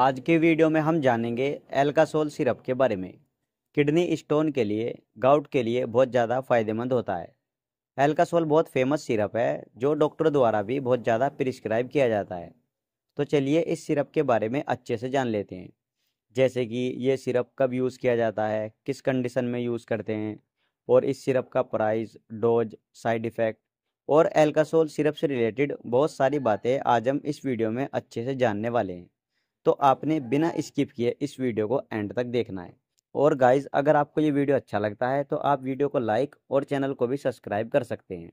आज के वीडियो में हम जानेंगे एल्कासोल सिरप के बारे में किडनी स्टोन के लिए गाउट के लिए बहुत ज़्यादा फायदेमंद होता है एल्कासोल बहुत फेमस सिरप है जो डॉक्टर द्वारा भी बहुत ज़्यादा प्रिस्क्राइब किया जाता है तो चलिए इस सिरप के बारे में अच्छे से जान लेते हैं जैसे कि ये सिरप कब यूज़ किया जाता है किस कंडीशन में यूज़ करते हैं और इस सिरप का प्राइस डोज साइड इफ़ेक्ट और एल्कासोल सिरप से रिलेटेड बहुत सारी बातें आज हम इस वीडियो में अच्छे से जानने वाले हैं तो आपने बिना स्किप किए इस वीडियो को एंड तक देखना है और गाइज अगर आपको ये वीडियो अच्छा लगता है तो आप वीडियो को लाइक और चैनल को भी सब्सक्राइब कर सकते हैं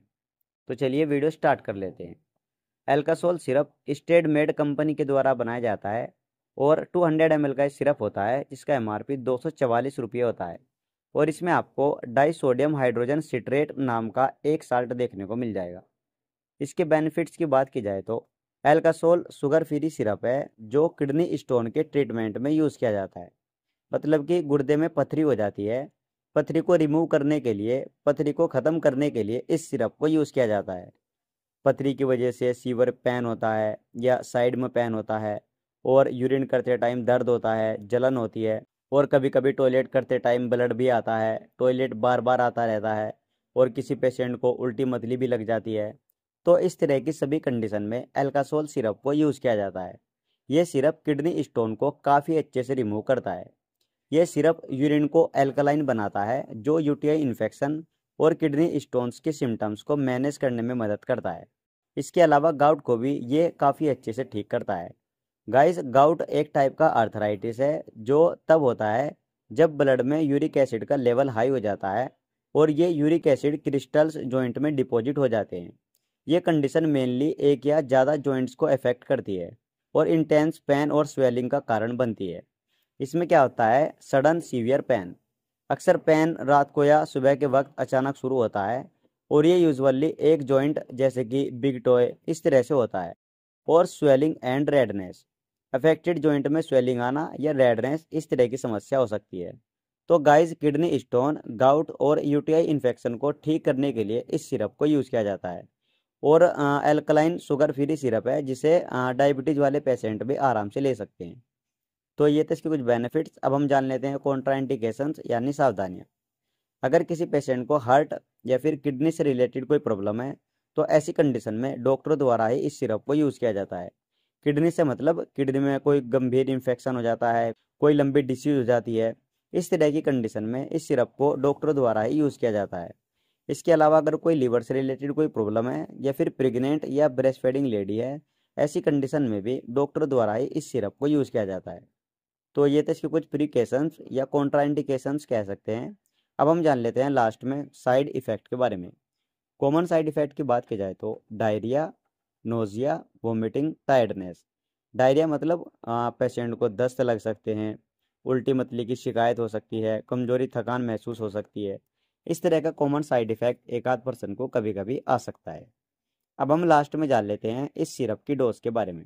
तो चलिए वीडियो स्टार्ट कर लेते हैं Alkasol syrup Stadmed company के द्वारा बनाया जाता है और 200 हंड्रेड का सिरप होता है जिसका एम आर रुपये होता है और इसमें आपको डाइसोडियम हाइड्रोजन सिट्रेट नाम का एक साल्ट देखने को मिल जाएगा इसके बेनिफिट्स की बात की जाए तो एल्कासोल शुगर फ्री सिरप है जो किडनी स्टोन के ट्रीटमेंट में यूज़ किया जाता है मतलब कि गुर्दे में पथरी हो जाती है पथरी को रिमूव करने के लिए पथरी को ख़त्म करने के लिए इस सिरप को यूज़ किया जाता है पथरी की वजह से सीवर पेन होता है या साइड में पैन होता है और यूरिन करते टाइम दर्द होता है जलन होती है और कभी कभी टॉयलेट करते टाइम ब्लड भी आता है टॉयलेट बार बार आता रहता है और किसी पेशेंट को उल्टी मतली भी लग जाती है तो इस तरह की सभी कंडीशन में एल्कासोल सिरप को यूज़ किया जाता है यह सिरप किडनी स्टोन को काफ़ी अच्छे से रिमूव करता है यह सिरप यूरिन को एल्कलाइन बनाता है जो यूटीआई इन्फेक्शन और किडनी स्टोन्स के सिम्टम्स को मैनेज करने में मदद करता है इसके अलावा गाउट को भी ये काफ़ी अच्छे से ठीक करता है गाइस गाउट एक टाइप का आर्थराइटिस है जो तब होता है जब ब्लड में यूरिक एसिड का लेवल हाई हो जाता है और ये यूरिक एसिड क्रिस्टल्स ज्वाइंट में डिपॉजिट हो जाते हैं ये कंडीशन मेनली एक या ज़्यादा जॉइंट्स को अफेक्ट करती है और इंटेंस पेन और स्वेलिंग का कारण बनती है इसमें क्या होता है सडन सीवियर पेन अक्सर पेन रात को या सुबह के वक्त अचानक शुरू होता है और ये यूजुअली एक जॉइंट जैसे कि बिग टॉय इस तरह से होता है और swelling and redness affected joint में स्वेलिंग आना या रेडनेस इस तरह की समस्या हो सकती है तो गाइस किडनी स्टोन गाउट और यूटीआई इन्फेक्शन को ठीक करने के लिए इस सिरप को यूज़ किया जाता है और एल्कलाइन शुगर फ्री सिरप है जिसे डायबिटीज़ वाले पेशेंट भी आराम से ले सकते हैं तो ये थे तो इसके कुछ बेनिफिट्स अब हम जान लेते हैं कॉन्ट्राइंडिकेशंस यानी सावधानियाँ अगर किसी पेशेंट को हार्ट या फिर किडनी से रिलेटेड कोई प्रॉब्लम है तो ऐसी कंडीशन में डॉक्टर द्वारा ही इस सिरप को यूज़ किया जाता है किडनी से मतलब किडनी में कोई गंभीर इन्फेक्शन हो जाता है कोई लंबी डिसीज हो जाती है इस तरह की कंडीशन में इस सिरप को डॉक्टर द्वारा ही यूज़ किया जाता है इसके अलावा अगर कोई लीवर से रिलेटेड कोई प्रॉब्लम है या फिर प्रेग्नेंट या ब्रेस्ट फेडिंग लेडी है ऐसी कंडीशन में भी डॉक्टर द्वारा ही इस सिरप को यूज़ किया जाता है तो ये तो इसके कुछ प्रिकेशंस या कॉन्ट्राइंडिकेशंस कह सकते हैं अब हम जान लेते हैं लास्ट में साइड इफ़ेक्ट के बारे में कॉमन साइड इफ़ेक्ट की बात की जाए तो diarrhoea nausea vomiting tiredness diarrhoea मतलब पेशेंट को दस्त लग सकते हैं उल्टी मतली की शिकायत हो सकती है कमजोरी थकान महसूस हो सकती है इस तरह का कॉमन साइड इफेक्ट एक आध पर्सन को कभी कभी आ सकता है अब हम लास्ट में जान लेते हैं इस सिरप की डोज के बारे में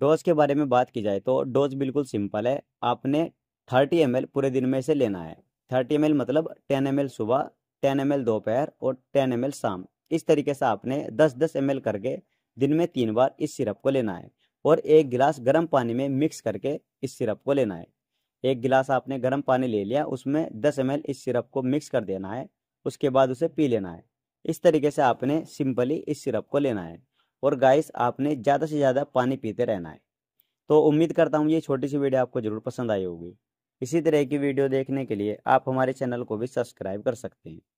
डोज के बारे में बात की जाए तो डोज बिल्कुल सिंपल है आपने थर्टी एम पूरे दिन में से लेना है थर्टी एम मतलब टेन एम सुबह टेन एम दोपहर और टेन एम शाम इस तरीके से आपने दस दस एम करके दिन में तीन बार इस सिरप को लेना है और एक गिलास गर्म पानी में मिक्स करके इस सिरप को लेना है एक गिलास आपने गर्म पानी ले लिया उसमें दस एम इस सिरप को मिक्स कर देना है उसके बाद उसे पी लेना है इस तरीके से आपने सिंपली इस सिरप को लेना है और गाइस आपने ज़्यादा से ज़्यादा पानी पीते रहना है तो उम्मीद करता हूँ ये छोटी सी वीडियो आपको ज़रूर पसंद आई होगी इसी तरह की वीडियो देखने के लिए आप हमारे चैनल को भी सब्सक्राइब कर सकते हैं